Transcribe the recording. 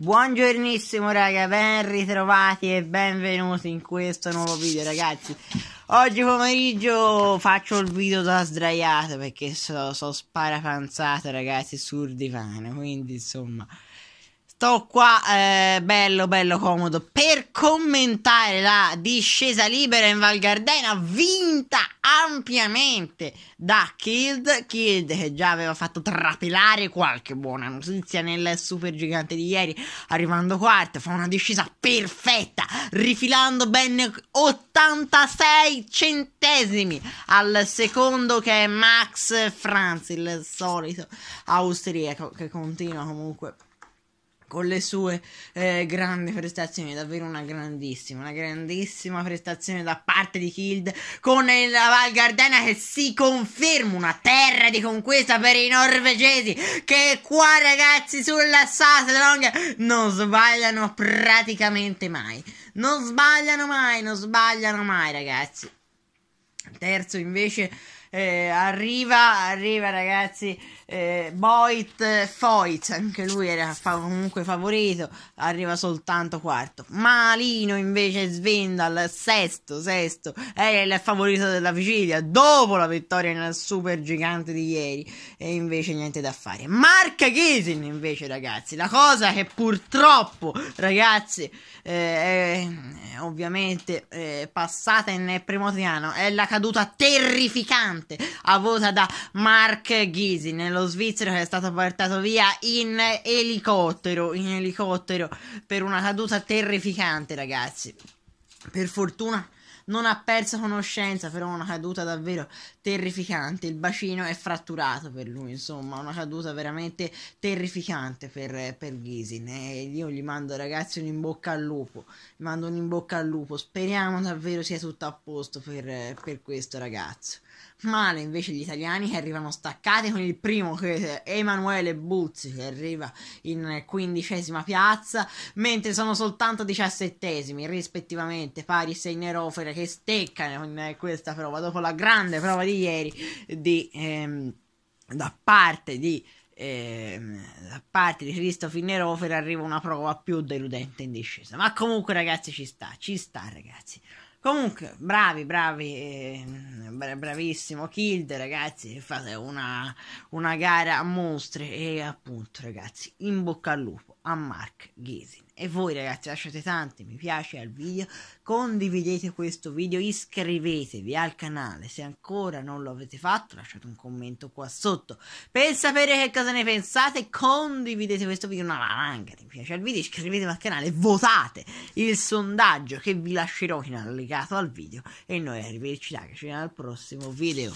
Buongiornissimo raga, ben ritrovati e benvenuti in questo nuovo video ragazzi Oggi pomeriggio faccio il video da sdraiato perché sono so sparapanzato ragazzi sul divano Quindi insomma sto qua eh, bello bello comodo per commentare la discesa libera in Val Gardena vinta ampiamente da Kild Kild che già aveva fatto trapelare qualche buona notizia nel super gigante di ieri arrivando quarto fa una discesa perfetta rifilando ben 86 centesimi al secondo che è Max Franz il solito austriaco che continua comunque con le sue eh, grandi prestazioni, davvero una grandissima, una grandissima prestazione da parte di Kild con la Val Gardena che si conferma una terra di conquista per i norvegesi che qua ragazzi sulla Sutherland non sbagliano praticamente mai, non sbagliano mai, non sbagliano mai ragazzi. Terzo invece eh, arriva, arriva ragazzi, eh, Boit Foyt, anche lui era fa- comunque favorito, arriva soltanto quarto. Malino invece Svendal, sesto, sesto, è il favorito della vigilia, dopo la vittoria nel super gigante di ieri, e invece niente da fare. Marca Gesin invece ragazzi, la cosa che purtroppo ragazzi, eh, ovviamente eh, passata in primo piano, è la caduta terrificante devastante avuta da Mark Ghisi nello svizzero che è stato portato via in elicottero, in elicottero per una caduta terrificante ragazzi. Per fortuna non ha perso conoscenza, però una caduta davvero terrificante. Il bacino è fratturato per lui, insomma, una caduta veramente terrificante per, per Ghisin. E io gli mando, ragazzi, un in bocca al lupo. Gli mando un in bocca al lupo. Speriamo davvero sia tutto a posto per, per questo ragazzo. Male invece gli italiani che arrivano staccati con il primo che è Emanuele Buzzi che arriva in quindicesima piazza, mentre sono soltanto diciassettesimi rispettivamente Paris e Nerofere che steccano in questa prova dopo la grande prova di ieri di, ehm, da parte di eh, da parte di Christopher Nerofer arriva una prova più deludente in discesa. Ma comunque, ragazzi, ci sta, ci sta, ragazzi. Comunque, bravi, bravi, eh, bravissimo Kild, ragazzi, fate una, una gara a mostri e appunto, ragazzi, in bocca al lupo a Mark Ghesin. E voi ragazzi lasciate tanti mi piace al video, condividete questo video, iscrivetevi al canale se ancora non lo avete fatto, lasciate un commento qua sotto per sapere che cosa ne pensate, condividete questo video, una valanga di mi piace al video, iscrivetevi al canale, votate il sondaggio che vi lascerò in allegato al video e noi arrivederci ragazzi al prossimo video.